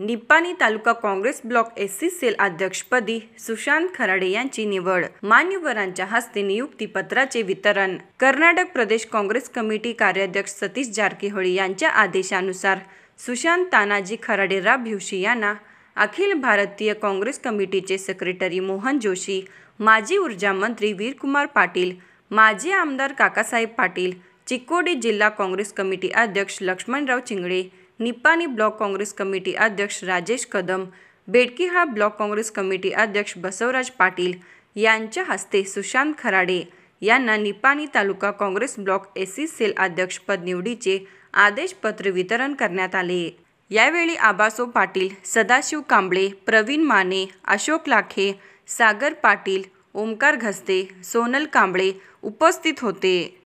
Nipani taluka Congress block SC cell अध्यक्षपदी सुशांत खराडे यांची निवड मान्यवरांच्या हस्ते नियुक्तीपत्राचे वितरण कर्नाटक प्रदेश काँग्रेस कमिटी कार्याध्यक्ष सतीश जारकीहोळी यांच्या आदेशानुसार सुशांत तानाजी खराडे भिवशी यांना अखिल भारतीय काँग्रेस कमिटीचे सेक्रेटरी मोहन जोशी माजी ऊर्जा मंत्री वीरकुमार पाटील माजी आमदार काकासाहेब पाटील चिकोडी जिल्हा काँग्रेस कमिटी अध्यक्ष लक्ष्मणराव चिंगळे निपाणी ब्लॉक काँग्रेस कमिटी अध्यक्ष राजेश कदम हा ब्लॉक काँग्रेस कमिटी अध्यक्ष बसवराज पाटील यांच्या हस्ते सुशांत खराडे यांना Nipani taluka Congress block SC cell अध्यक्षपद निवडीचे आदेशपत्र वितरण करण्यात आले यावेळी आबासो पाटील सदाशिव कांबळे प्रवीण माने अशोक लाखे सागर पाटील ओमकार घस्ते सोनल कांबळे उपस्थित होते